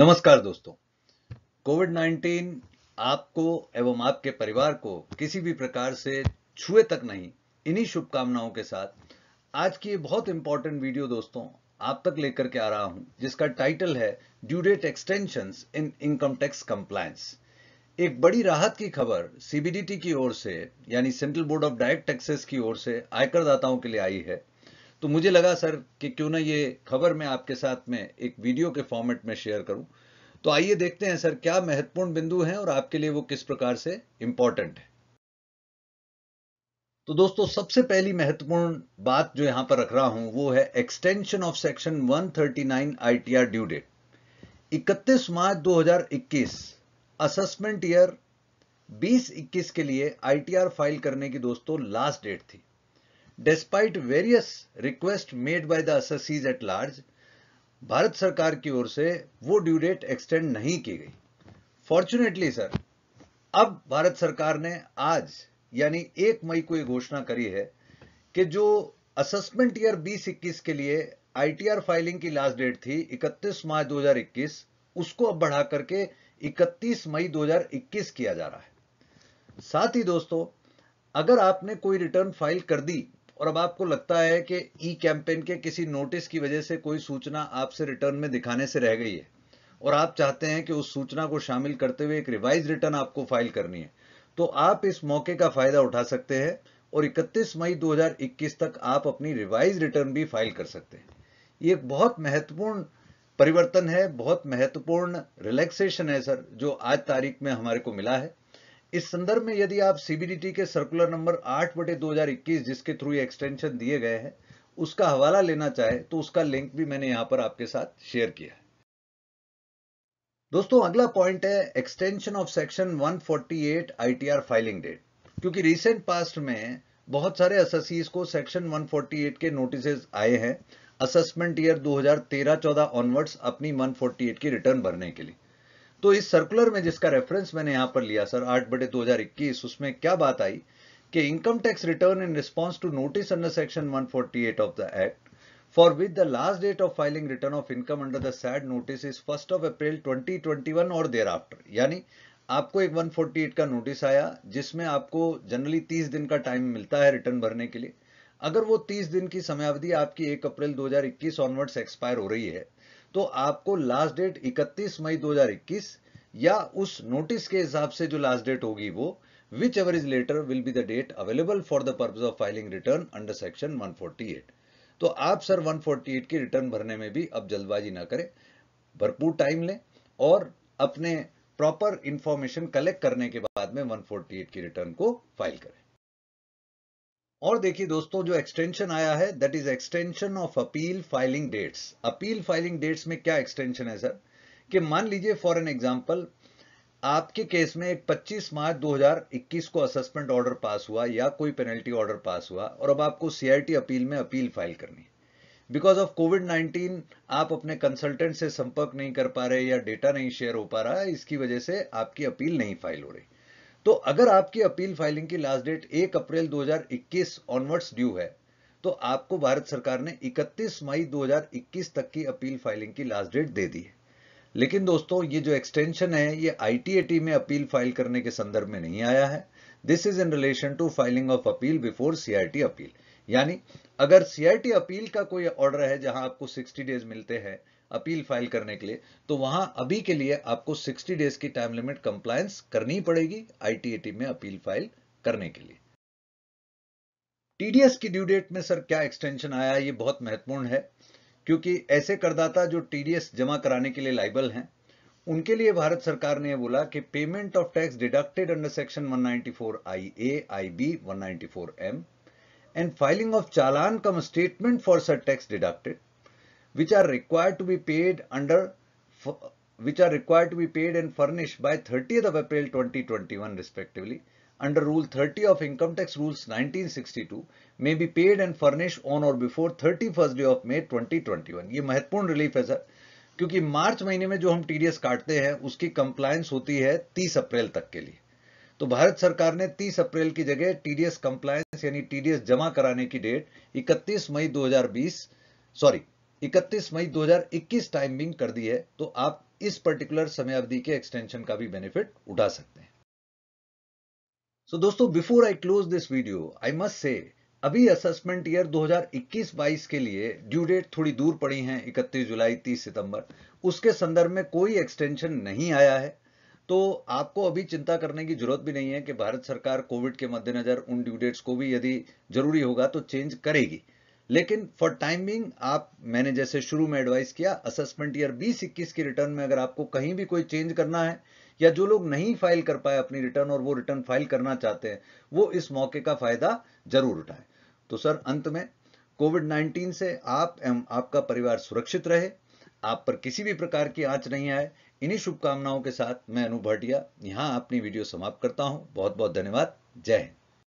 नमस्कार दोस्तों कोविड 19 आपको एवं आपके परिवार को किसी भी प्रकार से छुए तक नहीं इन्हीं शुभकामनाओं के साथ आज की ये बहुत इंपॉर्टेंट वीडियो दोस्तों आप तक लेकर के आ रहा हूं जिसका टाइटल है due date extension in income tax compliance एक बड़ी राहत की खबर सीबीडीटी की ओर से यानी central board of direct taxes की ओर से आयकरदाताओं के लिए आई है तो मुझे लगा सर कि क्यों ना ये खबर मैं आपके साथ में एक वीडियो के फॉर्मेट में शेयर करूं तो आइए देखते हैं सर क्या महत्वपूर्ण बिंदु हैं और आपके लिए वो किस प्रकार से इंपॉर्टेंट है तो दोस्तों सबसे पहली महत्वपूर्ण बात जो यहां पर रख रहा हूं वो है extension of section 139 ITR due date 31 March 2021 assessment year 2021 के लिए आईटीआर फाइल करने की दोस्तों लास्ट डेट थी despite various request made by the assessees at large Bharat सरकार की ओर से वो ड्यू डेट एक्सटेंड नहीं की गई फॉर्चुनेटली सर अब भारत सरकार ने आज यानी एक मई को ये घोषणा करी है कि जो असेसमेंट ईयर बीस इक्कीस के लिए आईटीआर फाइलिंग की लास्ट डेट थी 31 मार्च 2021 उसको अब बढ़ा करके 31 मई 2021 किया जा रहा है साथ ही दोस्तों अगर आपने कोई रिटर्न फाइल कर दी और अब आपको लगता है कि ई कैंपेन के किसी नोटिस की वजह से कोई सूचना आपसे रिटर्न में दिखाने से रह गई है और आप चाहते हैं कि उस सूचना को शामिल करते हुए एक रिवाइज रिटर्न आपको फाइल करनी है तो आप इस मौके का फायदा उठा सकते हैं और 31 मई 2021 तक आप अपनी रिवाइज रिटर्न भी फाइल कर सकते हैं ये एक बहुत महत्वपूर्ण परिवर्तन है बहुत महत्वपूर्ण रिलैक्सेशन है सर जो आज तारीख में हमारे को मिला है इस संदर्भ में यदि आप सीबीडीटी के सर्कुलर नंबर आठ बटे दो जिसके थ्रू ये एक्सटेंशन दिए गए हैं उसका हवाला लेना चाहे तो उसका लिंक भी मैंने यहां पर आपके साथ शेयर किया है दोस्तों अगला पॉइंट है extension of section 148 R filing date क्योंकि रिसेंट पास्ट में बहुत सारे अससीज को सेक्शन 148 के नोटिस आए हैं असेसमेंट ईयर 2013-14 ऑनवर्ड्स अपनी 148 की रिटर्न भरने के लिए तो इस सर्कुलर में जिसका रेफरेंस मैंने यहां पर लिया सर आठ बटे दो हजार इक्कीस उसमें क्या बात आई कि income tax return in response to notice under section 148 of the act for which the last date of filing return of income under the SAD notice is 1st of April 2021 or thereafter. यानी आपको एक 148 का notice आया जिसमें आपको generally 30 दिन का time मिलता है रिटर्न भरने के लिए अगर वो 30 दिन की समयावधि आपकी 1 अप्रैल 2021 ऑनवर्ड्स एक्सपायर हो रही है तो आपको लास्ट डेट 31 मई 2021 या उस नोटिस के हिसाब से जो लास्ट डेट होगी वो whichever is later will be the date available for the purpose of filing return under section 148 तो आप सर 148 की रिटर्न भरने में भी अब जल्दबाजी ना करें भरपूर टाइम लें और अपने प्रॉपर इंफॉर्मेशन कलेक्ट करने के बाद में 148 की रिटर्न को फाइल करें और देखिए दोस्तों जो एक्सटेंशन आया है that is extension of appeal filing dates appeal filing dates में क्या एक्सटेंशन है सर कि मान लीजिए फॉर एन एग्जाम्पल आपके केस में एक 25 मार्च 2021 को असेसमेंट ऑर्डर पास हुआ या कोई पेनल्टी ऑर्डर पास हुआ और अब आपको सीआईटी अपील में अपील फाइल करनी बिकॉज ऑफ कोविड 19 आप अपने कंसल्टेंट से संपर्क नहीं कर पा रहे या डेटा नहीं शेयर हो पा रहा है इसकी वजह से आपकी अपील नहीं फाइल हो रही तो अगर आपकी अपील फाइलिंग की last date 1 April 2021 onwards due है तो आपको भारत सरकार ने 31 मई 2021 तक की अपील फाइलिंग की लास्ट डेट दे दी है लेकिन दोस्तों ये जो एक्सटेंशन है ये आई में अपील फाइल करने के संदर्भ में नहीं आया है this is in relation to filing of appeal before CIT appeal यानी अगर सीआईटी अपील का कोई ऑर्डर है जहां आपको 60 डेज मिलते हैं अपील फाइल करने के लिए तो वहां अभी के लिए आपको 60 डेज की टाइम लिमिट कंप्लायंस करनी पड़ेगी आईटीएटी में अपील फाइल करने के लिए टीडीएस की ड्यू डेट में सर क्या एक्सटेंशन आया ये बहुत महत्वपूर्ण है क्योंकि ऐसे करदाता जो टीडीएस जमा कराने के लिए लाइबल हैं उनके लिए भारत सरकार ने बोला कि payment of tax deducted under section 194 I A I B one M and filing of challan cum statement for sir tax deducted which are required to be paid under which are required to be paid and furnished by 30th of April 2021 respectively under Rule 30 of Income Tax Rules 1962 may be paid and furnished on or before 31st day of May 2021 ye mahatvapurna relief hai sir kyunki march mahine mein jo hum tds kaatte hain uski compliance hoti hai 30 april tak ke liye to bharat sarkar ne 30 april ki jagah tds compliance yani tds jama karane ki date 31 may 2020 sorry 31 May 2021 timing कर दी है तो आप इस particular समय अवधि के extension का भी बेनिफिट उठा सकते हैं सो so, दोस्तों before I close this video I must say अभी असेसमेंट ईयर 2021-22 के लिए ड्यू डेट थोड़ी दूर पड़ी है 31 जुलाई 30 सितंबर उसके संदर्भ में कोई एक्सटेंशन नहीं आया है तो आपको अभी चिंता करने की जरूरत भी नहीं है कि भारत सरकार कोविड के मद्देनजर उन ड्यू डेट्स को भी यदि जरूरी होगा तो चेंज करेगी लेकिन फॉर टाइमिंग आप मैंने जैसे शुरू में एडवाइस किया असेसमेंट ईयर बीस इक्कीस की रिटर्न में अगर आपको कहीं भी कोई चेंज करना है या जो लोग नहीं फाइल कर पाए अपनी रिटर्न और वो रिटर्न फाइल करना चाहते हैं वो इस मौके का फायदा जरूर उठाए तो सर अंत में कोविड नाइन्टीन से आप एवं आपका परिवार सुरक्षित रहे आप पर किसी भी प्रकार की आंच नहीं आए इन्हीं शुभकामनाओं के साथ मैं अनु भाटिया यहां अपनी वीडियो समाप्त करता हूं बहुत बहुत धन्यवाद जय हिंद